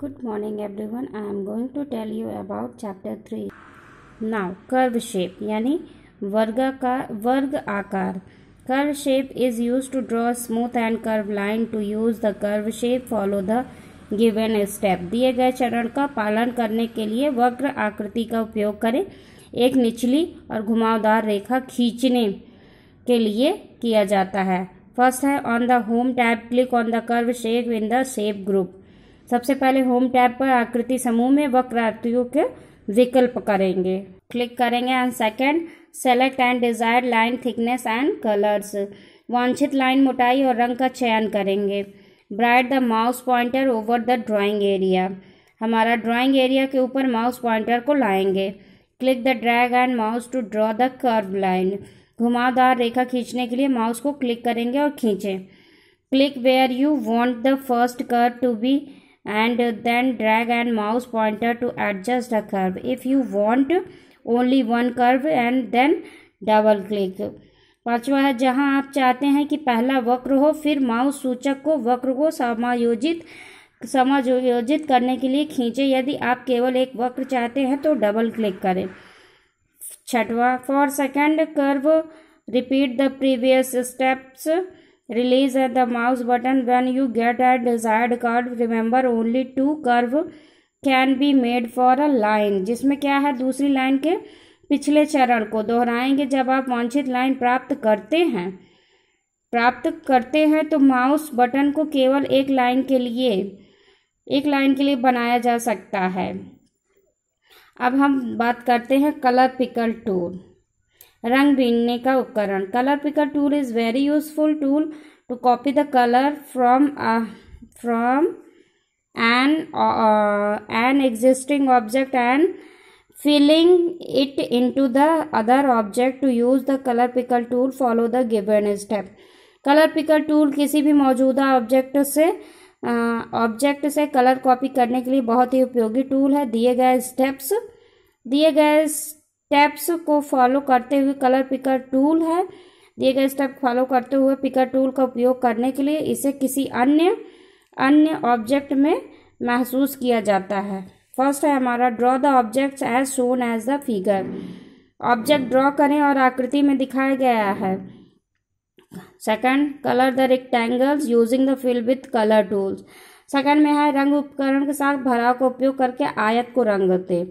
Good morning everyone. I am going to tell you about chapter 3. Now, curve shape यानी वर्गाकार वर्ग आकार curve shape is used to draw a smooth and curved line to use the curve shape follow the given step दिए गए चरण का पालन करने के लिए वक्र आकृति का उपयोग करें एक निचली और घुमावदार रेखा खींचने के लिए किया जाता है फर्स्ट है on the home tab click on the curve shape in the shape group सबसे पहले होम टैब पर आकृति समूह में वक्र आकृतियों के विकल्प करेंगे क्लिक करेंगे and second select and desire line thickness and colours वांछित लाइन मोटाई और रंग का चयन करेंगे bright the mouse pointer over the drawing area हमारा ड्राइंग एरिया के ऊपर माउस पॉइंटर को लाएंगे click the drag and mouse to draw the curve line घुमावदार रेखा खींचने के लिए माउस को क्लिक करेंगे और खींचें click where you want the first curve to be and then drag and mouse pointer to adjust the curve if you want only one curve and then double click पांचवा है जहां आप चाहते हैं कि पहला वक्र हो फिर माउस सूचक को वक्र को समायोजित समायोजित करने के लिए खींचे यदि आप केवल एक वक्र चाहते हैं तो डबल क्लिक करें छठवा for second curve repeat the previous steps Release the mouse button when you get a desired curve. Remember only two curve can be made for a line. जिसमें क्या है दूसरी लाइन के पिछले चरण को दोहराएंगे जब आप वांछित लाइन प्राप्त करते हैं प्राप्त करते हैं तो माउस बटन को केवल एक लाइन के लिए एक लाइन के लिए बनाया जा सकता है अब हम बात करते हैं कलर पिकल टूल रंग बीनने का उपकरण colour picker tool is very useful tool to copy the colour from from an an existing object and it into the other object to use the colour picker tool follow the given step colour picker tool किसी भी मौजूदा object से object uh, से colour copy करने के लिए बहुत ही उपयोगी टूल है दिए गए स्टेप्स दिए गए स्टेप्स को फॉलो करते हुए कलर पिकर टूल है दिए गए स्टेप फॉलो करते हुए पिकर टूल का उपयोग करने के लिए इसे किसी अन्य अन्य ऑब्जेक्ट में महसूस किया जाता है फर्स्ट है हमारा draw the objects as shown as the figure object draw करें और आकृति में दिखाया गया है second colour the rectangles using the fill with colour tools second में है रंग उपकरण के साथ भराव का उपयोग करके आयत को रंग हैं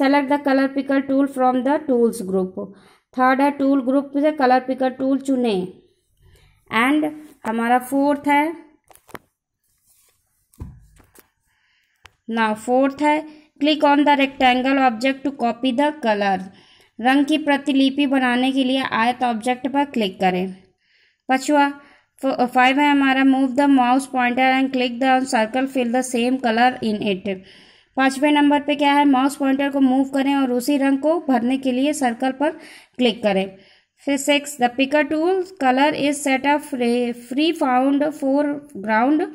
select the color picker tool from the tools group third है tool group से color picker tool चुने and हमारा fourth है now fourth है click on the rectangle object to copy the color रंग की प्रतिलिपि बनाने के लिए आयत ऑब्जेक्ट पर क्लिक करें पछुआ फाइव है हमारा move the mouse pointer and click the circle fill the same colour in it पाँचवें नंबर पे क्या है माउस पॉइंटर को मूव करें और उसी रंग को भरने के लिए सर्कल पर क्लिक करें फिर six the picker tool colour is set up free found foreground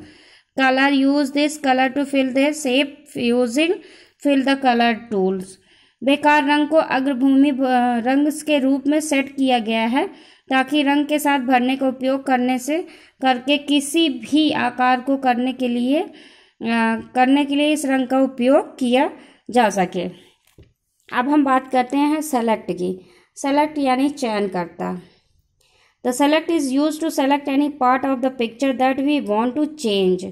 colour use this colour to fill the shape using fill the colour tools बेकार रंग को अग्रभूमि रंग के रूप में सेट किया गया है ताकि रंग के साथ भरने का उपयोग करने से करके किसी भी आकार को करने के लिए करने के लिए इस रंग का उपयोग किया जा सके अब हम बात करते हैं सेलेक्ट की सेलेक्ट यानी चयन करता the select is use to select any part of the picture that we want to change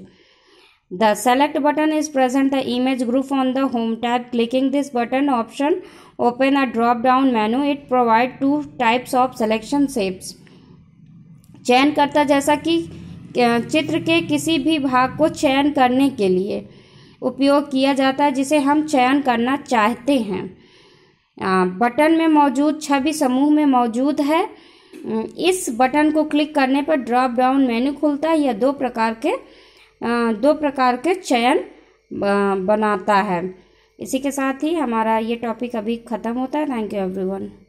the select button is present the image group on the home tab clicking this button option open a drop down menu it provide two types of selection shapes चयन करता जैसा कि चित्र के किसी भी भाग को चयन करने के लिए उपयोग किया जाता है जिसे हम चयन करना चाहते हैं बटन में मौजूद छवि समूह में मौजूद है इस बटन को क्लिक करने पर ड्रॉप डाउन मेन्यू खुलता है यह दो प्रकार के दो प्रकार के चयन बनाता है इसी के साथ ही हमारा ये टॉपिक अभी ख़त्म होता है थैंक यू एवरीवन